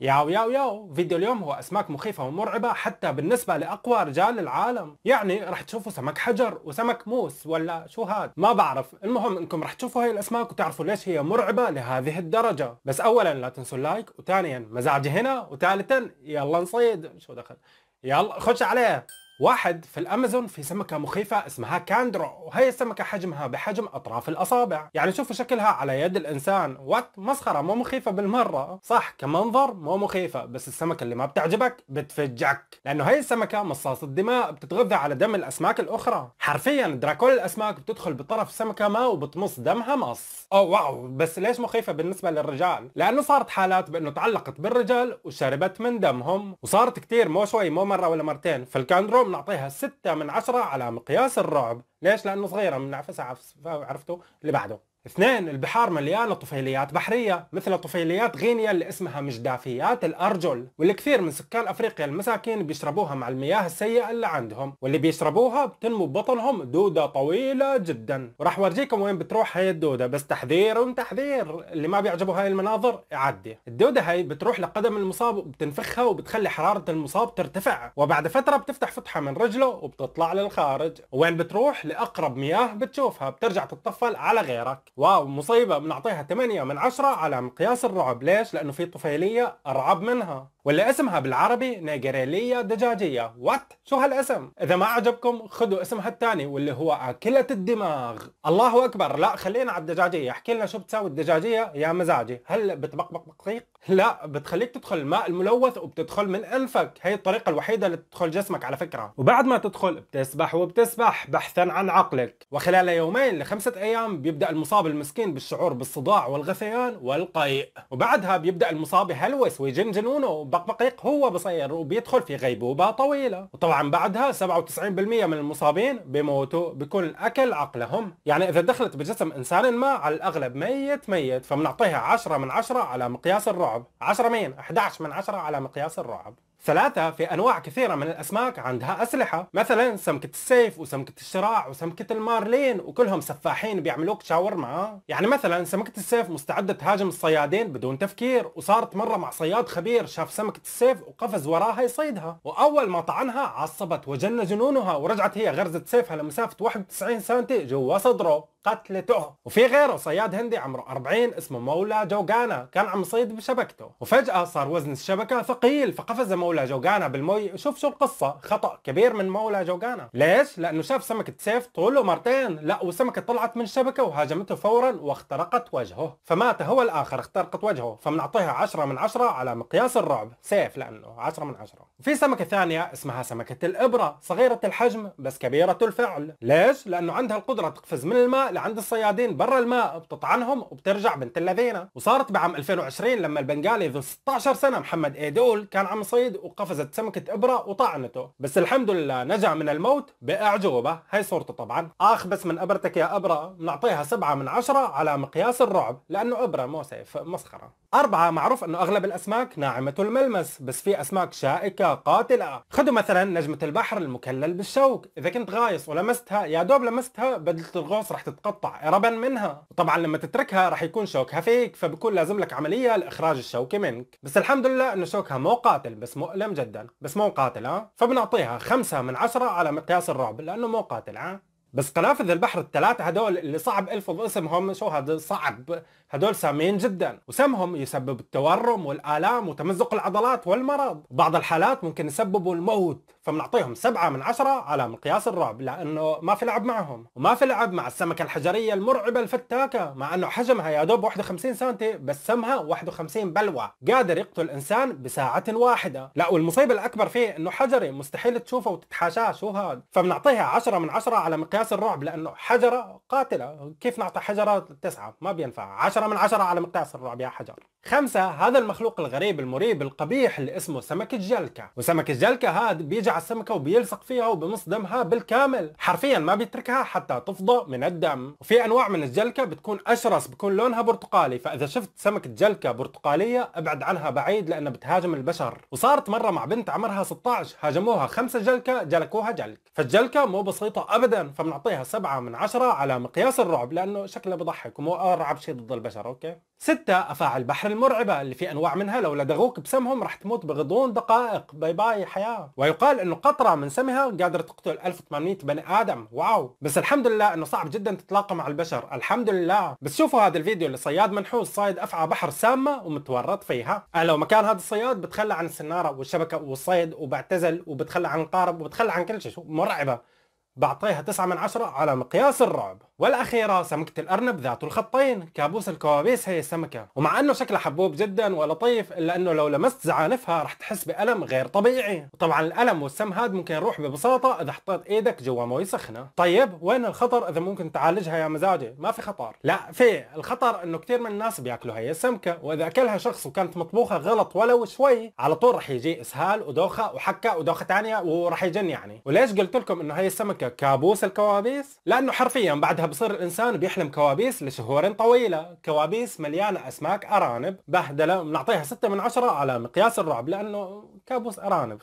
ياو ياو ياو فيديو اليوم هو أسماك مخيفة ومرعبة حتى بالنسبة لأقوى رجال العالم يعني رح تشوفوا سمك حجر وسمك موس ولا شو هاد ما بعرف المهم انكم رح تشوفوا هاي الأسماك وتعرفوا ليش هي مرعبة لهذه الدرجة بس أولا لا تنسوا اللايك وثانيا مزاجي هنا وثالثا يلا نصيد شو دخل يلا خش عليه واحد في الامازون في سمكه مخيفه اسمها كاندرو وهي السمكه حجمها بحجم اطراف الاصابع يعني شوفوا شكلها على يد الانسان وات مسخره مو مخيفه بالمره صح كمنظر مو مخيفه بس السمكه اللي ما بتعجبك بتفجعك لانه هي السمكه مصاص الدماء بتتغذى على دم الاسماك الاخرى حرفيا دراكول الاسماك بتدخل بطرف سمكه ما وبتمص دمها مص او واو بس ليش مخيفه بالنسبه للرجال لانه صارت حالات بانه تعلقت بالرجال وشربت من دمهم وصارت كتير مو شوي مو مره ولا مرتين فالكاندرو اليوم نعطيها ستة من عشرة على مقياس الرعب ليش لأنه صغيرة بنعفسها عرفتوا اللي بعده اثنين البحار مليانة طفيليات بحرية مثل طفيليات غينيا اللي اسمها مجدافيات الأرجل والكثير من سكان أفريقيا المساكين بيشربوها مع المياه السيئة اللي عندهم واللي بيشربوها بتنمو ببطنهم دودة طويلة جدا وراح ورجيكم وين بتروح هاي الدودة بس تحذير وتحذير اللي ما بيعجبوا هاي المناظر يعدي الدودة هاي بتروح لقدم المصاب وبتنفخها وبتخلي حرارة المصاب ترتفع وبعد فترة بتفتح فتحة من رجله وبتطلع للخارج وين بتروح لأقرب مياه بتشوفها بترجع تتطفل على غيرك واو مصيبة بنعطيها 8 من 10 على مقياس الرعب ليش؟ لأنه في طفيلية أرعب منها واللي اسمها بالعربي نيجريلية دجاجية وات شو هالاسم إذا ما عجبكم خدوا اسمها الثاني واللي هو أكلة الدماغ الله أكبر لا خلينا على الدجاجية احكي لنا شو بتساوي الدجاجية يا مزاجي هل بتبقبق بقيق لا بتخليك تدخل الماء الملوث وبتدخل من انفك هي الطريقه الوحيده اللي تدخل جسمك على فكره وبعد ما تدخل بتسبح وبتسبح بحثا عن عقلك وخلال يومين لخمسه ايام بيبدا المصاب المسكين بالشعور بالصداع والغثيان والقيء وبعدها بيبدا المصاب يهلوس ويجن جنونه وبقبقيق هو بصير وبيدخل في غيبوبه طويله وطبعا بعدها 97% من المصابين بيموتوا بكل اكل عقلهم يعني اذا دخلت بجسم انسان ما على الاغلب ميت ميت فبنعطيها 10 من 10 على مقياس الرعب الرعب 10 من 11 من 10 على مقياس الرعب ثلاثة في أنواع كثيرة من الأسماك عندها أسلحة مثلا سمكة السيف وسمكة الشراع وسمكة المارلين وكلهم سفاحين بيعملوك شاورما يعني مثلا سمكة السيف مستعدة تهاجم الصيادين بدون تفكير وصارت مرة مع صياد خبير شاف سمكة السيف وقفز وراها يصيدها وأول ما طعنها عصبت وجن جنونها ورجعت هي غرزة سيفها لمسافة 91 سنتي جوا صدره قتلته وفي غيره صياد هندي عمره 40 اسمه مولا جوجانا كان عم يصيد بشبكته وفجأة صار وزن الشبكة ثقيل فقفز مولا جوجانا بالمي شوف شو القصة خطأ كبير من مولا جوجانا ليش؟ لأنه شاف سمكة سيف طوله مرتين لا وسمكة طلعت من الشبكة وهاجمته فورا واخترقت وجهه فمات هو الآخر اخترقت وجهه فمنعطيها 10 من 10 على مقياس الرعب سيف لأنه 10 من 10 وفي سمكة ثانية اسمها سمكة الإبرة صغيرة الحجم بس كبيرة الفعل ليش؟ لأنه عندها القدرة تقفز من الماء لعند الصيادين برا الماء بتطعنهم وبترجع بنت اللذينة وصارت بعام 2020 لما البنغالي ذو 16 سنة محمد ايدول كان عم يصيد وقفزت سمكة إبرة وطعنته بس الحمد لله نجا من الموت بأعجوبة هاي صورته طبعا آخ بس من إبرتك يا إبرة بنعطيها سبعة من عشرة على مقياس الرعب لأنه إبرة مو سيف مسخرة أربعة معروف أنه أغلب الأسماك ناعمة الملمس بس في أسماك شائكة قاتلة خذوا مثلا نجمة البحر المكلل بالشوك إذا كنت غايص ولمستها يا دوب لمستها بدلة الغوص رح تت تتقطع هربا منها وطبعا لما تتركها رح يكون شوكها فيك فبكون لازم لك عمليه لاخراج الشوكه منك بس الحمد لله انه شوكها مو قاتل بس مؤلم جدا بس مو قاتل ها آه؟ فبنعطيها خمسة من عشرة على مقياس الرعب لانه مو قاتل ها آه؟ بس قنافذ البحر الثلاثه هدول اللي صعب الفظ اسمهم شو هذا صعب هدول سامين جدا وسمهم يسبب التورم والالام وتمزق العضلات والمرض بعض الحالات ممكن يسببوا الموت فبنعطيهم سبعة من عشرة على مقياس الرعب لأنه ما في لعب معهم وما في لعب مع السمكة الحجرية المرعبة الفتاكة مع أنه حجمها يا دوب 51 سنتي بس سمها 51 بلوة قادر يقتل إنسان بساعة واحدة لا والمصيبة الأكبر فيه أنه حجري مستحيل تشوفه وتتحاشاه شو هاد فبنعطيها 10 من 10 على مقياس مقياس الرعب لانه حجره قاتله كيف نعطي حجره تسعه ما بينفع عشرة من عشرة على مقياس الرعب يا حجر خمسة هذا المخلوق الغريب المريب القبيح اللي اسمه سمك الجلكة وسمك الجلكة هذا بيجي على السمكة وبيلصق فيها وبمص دمها بالكامل حرفيا ما بيتركها حتى تفضى من الدم وفي أنواع من الجلكة بتكون أشرس بكون لونها برتقالي فإذا شفت سمكة جلكة برتقالية ابعد عنها بعيد لأنها بتهاجم البشر وصارت مرة مع بنت عمرها 16 هاجموها خمسة جلكة جلكوها جلك فالجلكة مو بسيطة أبدا فبنعطيها سبعة من عشرة على مقياس الرعب لأنه شكلها بضحك ومو أرعب شيء ضد البشر أوكي ستة أفاعي البحر المرعبة اللي في أنواع منها لو لدغوك بسمهم راح تموت بغضون دقائق باي باي حياة ويقال أنه قطرة من سمها قادرة تقتل 1800 بني آدم واو بس الحمد لله أنه صعب جدا تتلاقى مع البشر الحمد لله بس شوفوا هذا الفيديو اللي صياد منحوس صايد أفعى بحر سامة ومتورط فيها أنا أه، لو مكان هذا الصياد بتخلى عن السنارة والشبكة والصيد وبعتزل وبتخلى عن القارب وبتخلى عن كل شيء مرعبة بعطيها 9 من 10 على مقياس الرعب والأخيرة سمكة الأرنب ذات الخطين كابوس الكوابيس هي السمكة ومع أنه شكلها حبوب جدا ولطيف إلا أنه لو لمست زعانفها رح تحس بألم غير طبيعي وطبعا الألم والسم هذا ممكن يروح ببساطة إذا حطيت إيدك جوا موي سخنة طيب وين الخطر إذا ممكن تعالجها يا مزاجي ما في خطر لا في الخطر أنه كثير من الناس بياكلوا هي السمكة وإذا أكلها شخص وكانت مطبوخة غلط ولو شوي على طول رح يجي إسهال ودوخة وحكة ودوخة ثانية ورح يجن يعني وليش قلت لكم أنه هي السمكة كابوس الكوابيس لأنه حرفيا بعدها بصير الانسان بيحلم كوابيس لشهور طويله، كوابيس مليانه اسماك ارانب بهدله بنعطيها 6 من 10 على مقياس الرعب لانه كابوس ارانب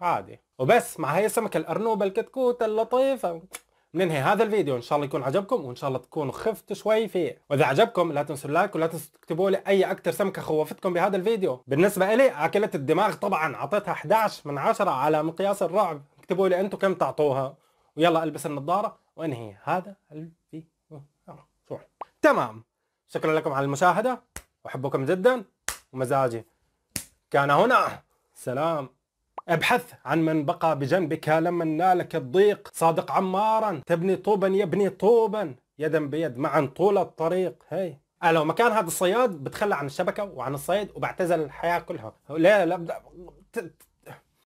عادي وبس مع هي السمكه الارنوبه الكتكوته اللطيفه بننهي هذا الفيديو ان شاء الله يكون عجبكم وان شاء الله تكونوا خفتوا شوي فيه واذا عجبكم لا تنسوا اللايك ولا تنسوا تكتبوا لي اي اكثر سمكه خوفتكم بهذا الفيديو بالنسبه لي اكلت الدماغ طبعا اعطيتها 11 من 10 على مقياس الرعب اكتبوا لي انتم كم تعطوها ويلا البس النظاره وانهي هذا الفيديو تمام شكرا لكم على المشاهدة أحبكم جدا ومزاجي كان هنا سلام ابحث عن من بقى بجنبك لما نالك الضيق صادق عمارا تبني طوبا يبني طوبا يدا بيد معا طول الطريق هي انا لو مكان هذا الصياد بتخلى عن الشبكه وعن الصيد وبعتزل الحياه كلها ليه لا